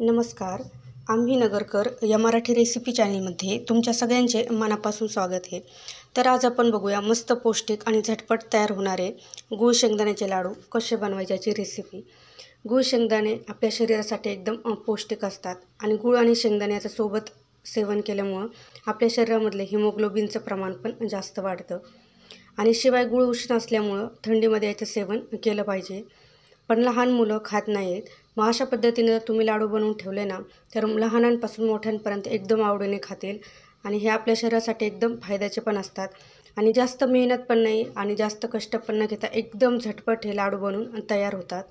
नमस्कार आम्ही नगरकर या मराठी रेसिपी चॅनलमध्ये तुमच्या सगळ्यांचे मनापासून स्वागत आहे तर आज आपण बघूया मस्त पौष्टिक आणि झटपट तयार होणारे गुळ शेंगदाण्याचे लाडू कसे बनवायचे याची रेसिपी गुळ शेंगदाणे आपल्या शरीरासाठी एकदम पौष्टिक असतात आणि गूळ आणि शेंगदाण्याचं सोबत सेवन केल्यामुळं आपल्या शरीरामधले हिमोग्लोबिनचं प्रमाण पण जास्त वाढतं आणि शिवाय गूळ उष्ण असल्यामुळं थंडीमध्ये याचं सेवन केलं पाहिजे पण लहान मुलं खात नाहीत मग अशा पद्धतीने जर तुम्ही लाडू बनवून ठेवले ना तर लहानांपासून मोठ्यांपर्यंत एकदम आवडीने खातील आणि हे आपल्या शरीरासाठी एकदम फायद्याचे पण असतात आणि जास्त मेहनत पण नाही आणि जास्त कष्ट पण न घेता एकदम झटपट हे लाडू बनवून तयार होतात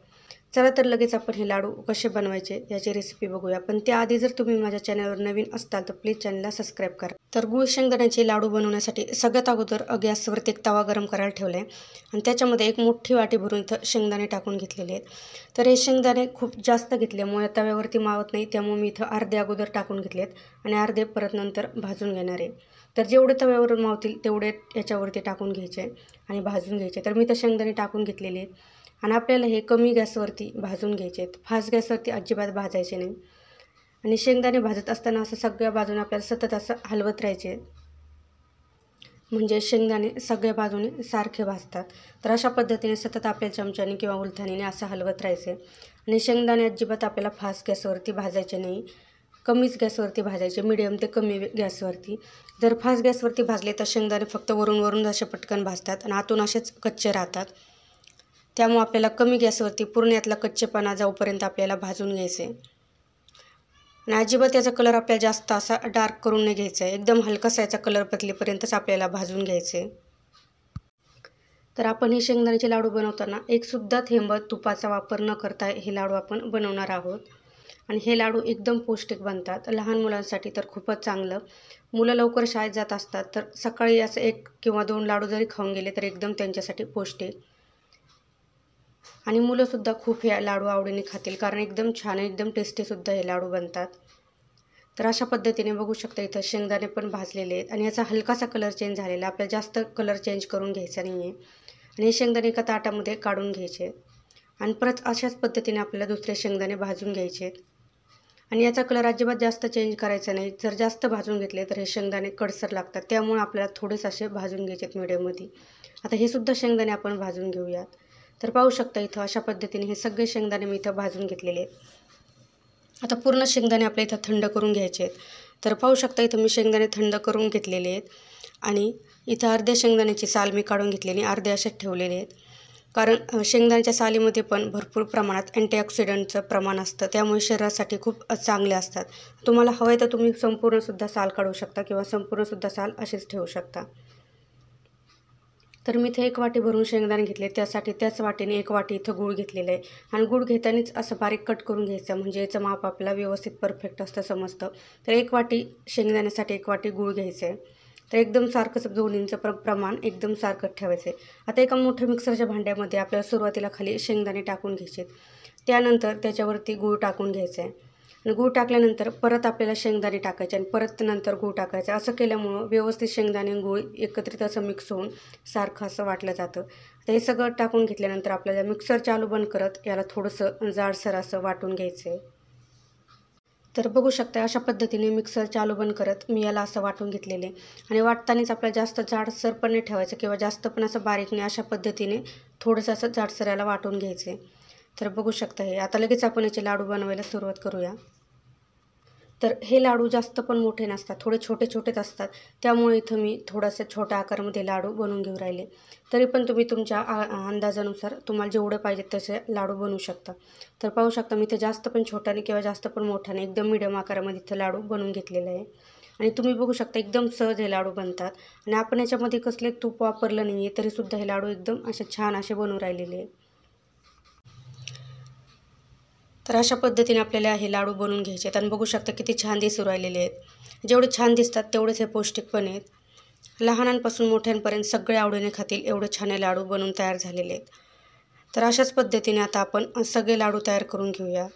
चला तर लगेच आपण हे लाडू कसे बनवायचे याची रेसिपी बघूया पण त्याआधी जर तुम्ही माझ्या चॅनलवर नवीन असताल तर प्लीज चॅनलला सबस्क्राईब करा तर गुळ शेंगदाण्याचे लाडू बनवण्यासाठी सगळ्यात अगोदर गॅसवरती एक तवा गरम करायला ठेवला आहे आणि त्याच्यामध्ये एक मोठी वाटी भरून इथं शेंगदाणे टाकून घेतलेले आहेत तर हे शेंगदाणे खूप जास्त घेतल्यामुळे तव्यावरती मावत नाही त्यामुळे मी इथं अर्धे अगोदर टाकून घेतलेत आणि अर्धे परत नंतर भाजून घेणार आहे तर जेवढे तव्यावर मावतील तेवढे याच्यावरती टाकून घ्यायचे आणि भाजून घ्यायचे तर मी तर शेंगदाणे टाकून घेतलेले आहेत आणि आपल्याला हे कमी गॅसवरती भाजून घ्यायचे आहेत फास्ट गॅसवरती अजिबात भाजायचे नाही आणि शेंगदाणे भाजत असताना असं सगळ्या बाजूने आपल्याला सतत असं हलवत राहायचे म्हणजे शेंगदाणे सगळ्या बाजूने सारखे भाजतात तर अशा पद्धतीने सतत आपल्या चमच्याने किंवा उलथाणीने असं हलवत राहायचे आणि शेंगदाणे अजिबात आपल्याला फास्ट गॅसवरती भाजायचे नाही कमीच गॅसवरती भाजायचे मिडियम ते कमी गॅसवरती जर फास्ट गॅसवरती भाजले तर शेंगदाणे फक्त वरून वरून असे पटकन भाजतात आणि आतून असेच कच्चे राहतात त्यामुळं आपल्याला कमी गॅसवरती पूर्ण यातला कच्चेपणा जाऊपर्यंत आपल्याला भाजून घ्यायचं आहे आणि अजिबात याचा कलर आपल्याला जास्त असा डार्क करून नाही घ्यायचा आहे एकदम हलकासा याचा कलर बदलेपर्यंतच आपल्याला भाजून घ्यायचं तर आपण हे शेंगदाण्याचे लाडू बनवताना एकसुद्धा थेंब तुपाचा वापर न करता हे लाडू आपण बनवणार आहोत आणि हे लाडू एकदम पौष्टिक बनतात लहान मुलांसाठी तर खूपच चांगलं मुलं लवकर शाळेत जात असतात तर सकाळी असं एक किंवा दोन लाडू जरी खाऊन गेले तर एकदम त्यांच्यासाठी पौष्टिक आणि मुलंसुद्धा खूप हे लाडू आवडीने खातील कारण एकदम छान एकदम टेस्टीसुद्धा हे लाडू बनतात तर अशा पद्धतीने बघू शकता इथं शेंगदाणे पण भाजलेले आहेत आणि याचा हलकासा कलर चेंज झालेला आपल्याला जास्त कलर चेंज करून घ्यायचा नाही आहे आणि हे शेंगदाणे एका ताटामध्ये काढून घ्यायचे आणि परत अशाच पद्धतीने आपल्याला दुसरे शेंगदाणे भाजून घ्यायचे आहेत आणि याचा कलर अजिबात जास्त चेंज करायचा नाही जर जास्त भाजून घेतले तर हे शेंगदाणे कडसर लागतात त्यामुळे आपल्याला थोडेसे असे भाजून घ्यायचे आहेत मिडियममध्ये आता हे सुद्धा शेंगदाणे आपण भाजून घेऊयात तर पाहू शकता इथं अशा पद्धतीने हे सगळे शेंगदाणे मी इथं भाजून घेतलेले आहेत आता पूर्ण शेंगदाणे आपल्या इथं थंड करून घ्यायचे आहेत तर पाहू शकता इथं मी शेंगदाणे थंड करून घेतलेले आहेत आणि इथं अर्ध्या शेंगदाण्याची साल मी काढून घेतलेली अर्धे असेच ठेवलेले आहेत कारण शेंगदाण्याच्या सालीमध्ये पण भरपूर प्रमाणात अँटीऑक्सिडंटचं प्रमाण असतं त्यामुळे शरीरासाठी खूप चांगले असतात तुम्हाला हवं तर तुम्ही संपूर्णसुद्धा साल काढू शकता किंवा संपूर्णसुद्धा साल असेच ठेवू शकता तर मी इथे एक वाटी भरून शेंगदाणे घेतले त्यासाठी त्याच वाटीने एक वाटी इथं गूळ घेतलेलं आहे आणि गूळ घेतानीच असं बारीक कट करून घ्यायचं म्हणजे याचं माप आपला व्यवस्थित परफेक्ट असतं समजतं तर एक वाटी शेंगदाण्यासाठी एक वाटी गूळ घ्यायचं आहे तर एकदम सारखंच दोन्हींचं प्र प्रमाण एकदम सारखं ठेवायचं आहे आता एका मोठ्या मिक्सरच्या भांड्यामध्ये आपल्याला सुरुवातीला खाली शेंगदाणे टाकून घ्यायचे त्यानंतर त्याच्यावरती गूळ टाकून घ्यायचं आहे आणि गूळ टाकल्यानंतर परत आपल्याला शेंगदाणे टाकायचे आणि परत नंतर गूळ टाकायचं असं केल्यामुळं व्यवस्थित शेंगदाणे गूळ एकत्रित असं मिक्स होऊन सारखं असं वाटलं जातं तर हे सगळं टाकून घेतल्यानंतर आपल्याला मिक्सर चालू बंद करत याला थोडंसं जाडसर असं वाटून घ्यायचं तर बघू शकता अशा पद्धतीने मिक्सर चालू बंद करत मी याला असं वाटून घेतलेले आणि वाटतानाच आपल्याला जास्त जाडसर पण नाही ठेवायचं किंवा जास्त पण असं बारीक नाही अशा पद्धतीने थोडंसं असं जाडसर याला वाटून घ्यायचं तर बघू शकता हे आता लगेच आपण याचे लाडू बनवायला सुरुवात करूया तर हे लाडू जास्त पण मोठे नसतात थोडे छोटे छोटेच असतात त्यामुळे इथं मी थोडासा छोट्या आकारामध्ये लाडू बनवून घेऊ राहिले तरी पण तुम्ही तुमच्या अंदाजानुसार तुम्हाला जेवढे पाहिजे तसे लाडू बनवू शकता तर पाहू शकता मी इथे जास्त पण छोट्याने किंवा जास्त पण मोठ्याने एकदम मिडियम आकारामध्ये इथं लाडू बनवून घेतलेले आहे आणि तुम्ही बघू शकता एकदम सहज हे लाडू बनतात आणि आपण याच्यामध्ये कसले तूप वापरलं नाही आहे तरीसुद्धा हे लाडू एकदम असे छान असे बनवून राहिलेले आहे तर अशा पद्धतीने आपल्याला हे लाडू बनवून घ्यायचे आहेत आणि बघू शकता किती छान दिसू राहिलेले आहेत जेवढे छान दिसतात तेवढेच हे पौष्टिक पण आहेत लहानांपासून मोठ्यांपर्यंत सगळे आवडीने खातील एवढे छान लाडू बनवून तयार झालेले आहेत तर अशाच पद्धतीने आता आपण सगळे लाडू तयार करून घेऊया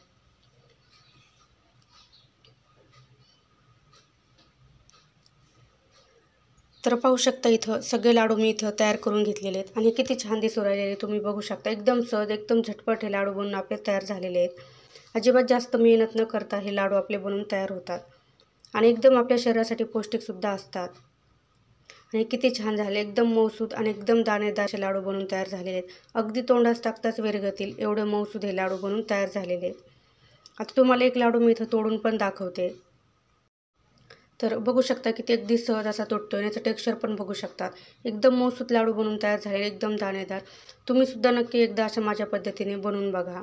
तर पाहू शकता इथं सगळे लाडू मी इथं तयार करून घेतलेले आहेत आणि किती छान दिसू राहिलेले तुम्ही बघू शकता एकदम सहज एकदम झटपट हे लाडू बनवून आपले तयार झालेले आहेत अजिबात जास्त मेहनत न करता हे लाडू आपले बनवून तयार होतात आणि एकदम आपल्या शरीरासाठी पौष्टिकसुद्धा असतात आणि किती छान झाले एकदम मौसूद आणि एकदम दाणेदारचे लाडू बनवून तयार झालेले आहेत अगदी तोंडास टाकताच विरगतील एवढे मौसूद हे लाडू बनून तयार झालेले आहेत आता तुम्हाला एक लाडू मी इथं तोडून पण दाखवते तर बघू शकता की ते अगदी सहज असा तुटतो आहे याचं टेक्स्चर पण बघू शकतात एकदम मौसूद लाडू बनून तयार झालेले एकदम दाणेदार तुम्हीसुद्धा नक्की एकदा अशा माझ्या पद्धतीने बनवून बघा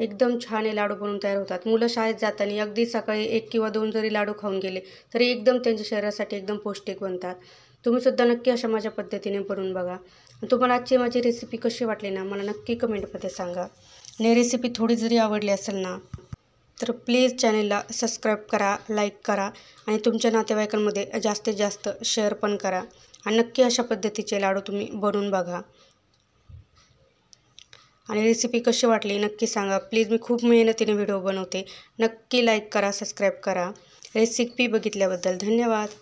एकदम छान हे लाडू बनवून तयार होतात मुलं शाळेत जाताना अगदी सकाळी एक किंवा दोन जरी लाडू खाऊन गेले तरी एकदम त्यांच्या शरीरासाठी एकदम पौष्टिक बनतात तुम्हीसुद्धा नक्की अशा माझ्या पद्धतीने बनवून बघा तुम्हाला आजची माझी रेसिपी कशी वाटली ना मला नक्की कमेंटमध्ये सांगा आणि रेसिपी थोडी जरी आवडली असेल ना तर प्लीज चॅनेलला सबस्क्राईब करा लाईक करा आणि तुमच्या नातेवाईकांमध्ये जास्तीत जास्त शेअर पण करा आणि नक्की अशा पद्धतीचे लाडू तुम्ही बनवून बघा आणि रेसिपी कशी वाटली नक्की सांगा प्लीज मी खूप मेहनतीने व्हिडिओ बनवते नक्की लाईक करा सबस्क्राईब करा रेसिपी बघितल्याबद्दल धन्यवाद